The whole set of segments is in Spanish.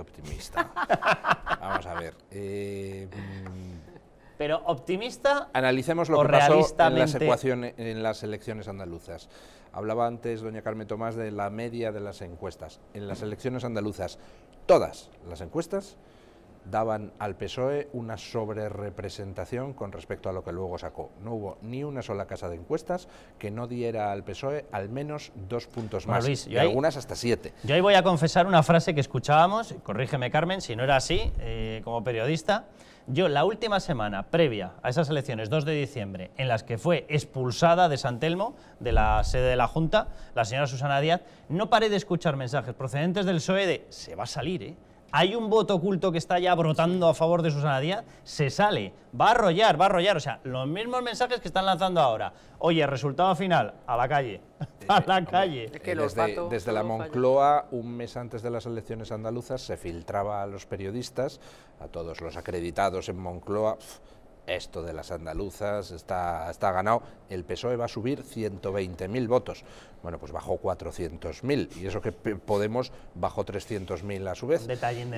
optimista. Vamos a ver. Eh, Pero optimista. Analicemos lo que pasó las, ecuaciones, en las elecciones andaluzas. Hablaba antes doña Carmen Tomás de la media de las encuestas. En las elecciones andaluzas, todas las encuestas daban al PSOE una sobrerepresentación con respecto a lo que luego sacó. No hubo ni una sola casa de encuestas que no diera al PSOE al menos dos puntos más, algunas hasta siete. Yo ahí voy a confesar una frase que escuchábamos, corrígeme Carmen, si no era así, eh, como periodista, yo la última semana previa a esas elecciones, 2 de diciembre, en las que fue expulsada de San Telmo, de la sede de la Junta, la señora Susana Díaz, no paré de escuchar mensajes procedentes del PSOE de se va a salir, ¿eh? hay un voto oculto que está ya brotando a favor de Susana Díaz, se sale, va a arrollar, va a arrollar. O sea, los mismos mensajes que están lanzando ahora. Oye, resultado final, a la calle, eh, a eh, la calle. desde, la Moncloa, un mes antes de las elecciones andaluzas, se filtraba a los periodistas, a todos los acreditados en Moncloa, esto de las andaluzas está, está ganado, el PSOE va a subir 120.000 votos. Bueno, pues bajó 400.000 y eso que Podemos bajó 300.000 a su vez.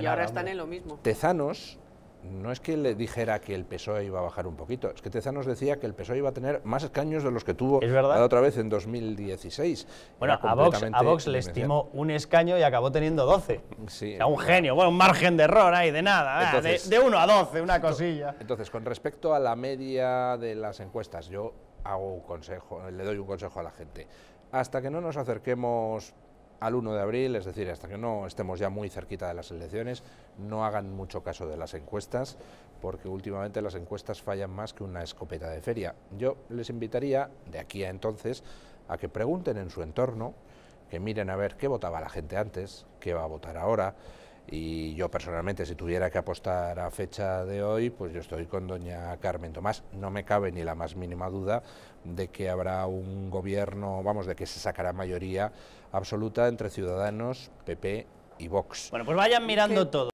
y ahora están en lo mismo. Tezanos no es que le dijera que el PSOE iba a bajar un poquito, es que Teza nos decía que el PSOE iba a tener más escaños de los que tuvo la otra vez en 2016. Bueno, a Vox, le estimó un escaño y acabó teniendo 12. Sí. O un genio, bueno, un margen de error ahí, de nada, de, 1 a 12, una cosilla. Entonces, con respecto a la media de las encuestas, yo hago un consejo, le doy un consejo a la gente. Hasta que no nos acerquemos al 1 de abril, es decir, hasta que no estemos ya muy cerquita de las elecciones, no hagan mucho caso de las encuestas, porque últimamente las encuestas fallan más que una escopeta de feria. Yo les invitaría, de aquí a entonces, a que pregunten en su entorno, que miren a ver qué votaba la gente antes, qué va a votar ahora, y yo personalmente, si tuviera que apostar a fecha de hoy, pues yo estoy con doña Carmen Tomás. No me cabe ni la más mínima duda de que habrá un gobierno, vamos, de que se sacará mayoría absoluta entre Ciudadanos, PP y Vox. Bueno, pues vayan mirando todo.